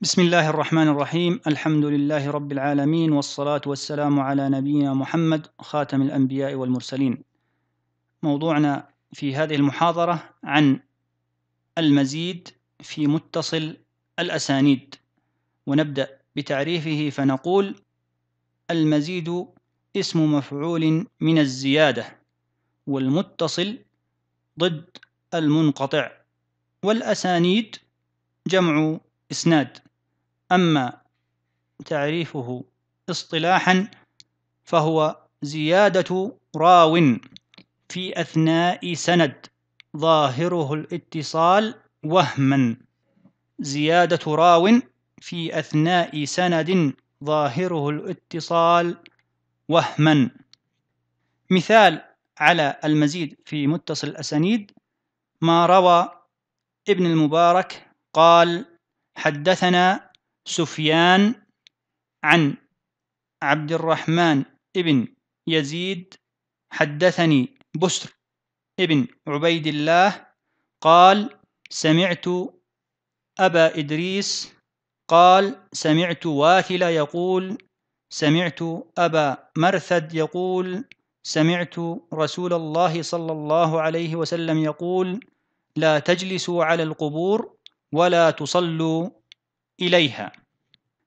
بسم الله الرحمن الرحيم الحمد لله رب العالمين والصلاة والسلام على نبينا محمد خاتم الأنبياء والمرسلين موضوعنا في هذه المحاضرة عن المزيد في متصل الأسانيد ونبدأ بتعريفه فنقول المزيد اسم مفعول من الزيادة والمتصل ضد المنقطع والأسانيد جمع إسناد أما تعريفه اصطلاحا فهو زيادة راو في أثناء سند ظاهره الاتصال وهما زيادة راو في أثناء سند ظاهره الاتصال وهما مثال على المزيد في متصل الأسانيد ما روى ابن المبارك قال حدثنا سفيان عن عبد الرحمن ابن يزيد حدثني بسر ابن عبيد الله قال سمعت أبا إدريس قال سمعت واثل يقول سمعت أبا مرثد يقول سمعت رسول الله صلى الله عليه وسلم يقول لا تجلسوا على القبور ولا تصلوا إليها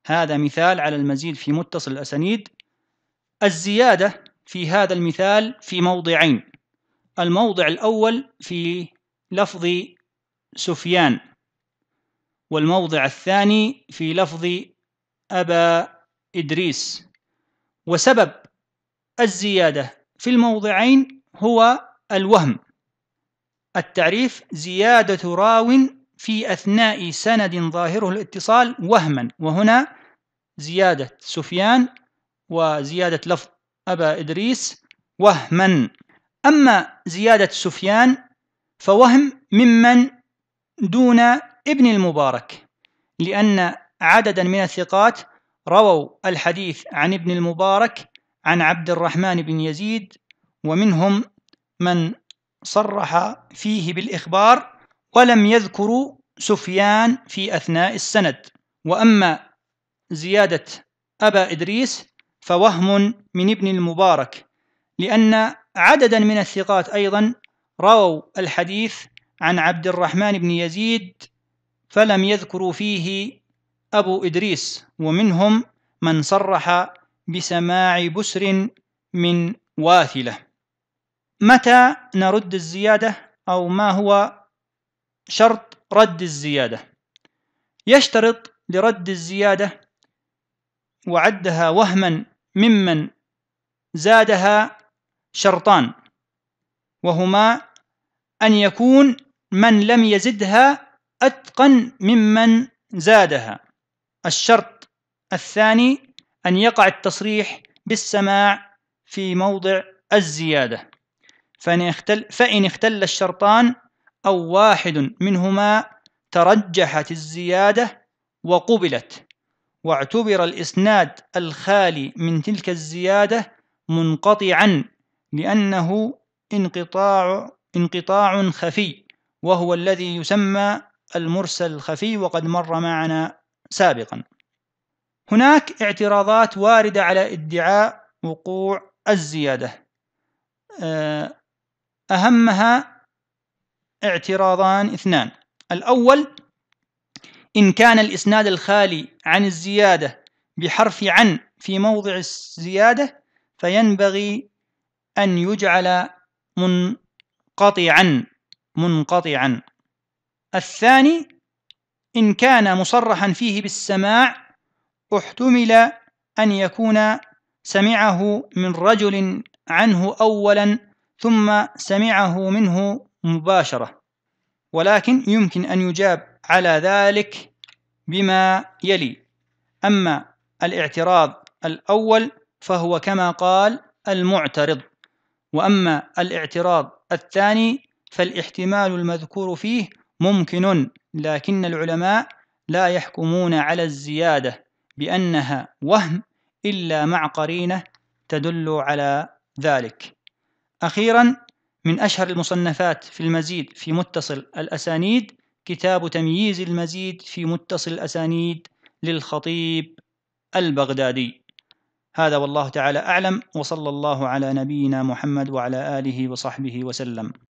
هذا مثال على المزيد في متصل الأسانيد الزيادة في هذا المثال في موضعين الموضع الأول في لفظ سفيان والموضع الثاني في لفظ أبا إدريس وسبب الزيادة في الموضعين هو الوهم التعريف زيادة راو في أثناء سند ظاهره الاتصال وهما وهنا زيادة سفيان وزيادة لفظ أبا إدريس وهما أما زيادة سفيان فوهم ممن دون ابن المبارك لأن عددا من الثقات رووا الحديث عن ابن المبارك عن عبد الرحمن بن يزيد ومنهم من صرح فيه بالإخبار ولم يذكروا سفيان في أثناء السند وأما زيادة أبا إدريس فوهم من ابن المبارك لأن عددا من الثقات أيضا رووا الحديث عن عبد الرحمن بن يزيد فلم يذكروا فيه أبو إدريس ومنهم من صرح بسماع بسر من واثلة متى نرد الزيادة أو ما هو شرط رد الزيادة يشترط لرد الزيادة وعدها وهما ممن زادها شرطان وهما أن يكون من لم يزدها أتقن ممن زادها الشرط الثاني أن يقع التصريح بالسماع في موضع الزيادة فإن اختل, فإن اختل الشرطان أو واحد منهما ترجحت الزيادة وقبلت واعتبر الإسناد الخالي من تلك الزيادة منقطعا لأنه انقطاع انقطاع خفي وهو الذي يسمى المرسل الخفي وقد مر معنا سابقا هناك اعتراضات واردة على ادعاء وقوع الزيادة آه، أهمها اعتراضان اثنان الأول إن كان الإسناد الخالي عن الزيادة بحرف عن في موضع الزيادة فينبغي أن يجعل منقطعا منقطعا الثاني إن كان مصرحا فيه بالسماع احتمل أن يكون سمعه من رجل عنه أولا ثم سمعه منه مباشرة ولكن يمكن أن يجاب على ذلك بما يلي أما الاعتراض الأول فهو كما قال المعترض وأما الاعتراض الثاني فالاحتمال المذكور فيه ممكن لكن العلماء لا يحكمون على الزيادة بأنها وهم إلا مع قرينة تدل على ذلك. أخيرا من أشهر المصنفات في المزيد في متصل الأسانيد كتاب تمييز المزيد في متصل الأسانيد للخطيب البغدادي هذا والله تعالى أعلم وصلى الله على نبينا محمد وعلى آله وصحبه وسلم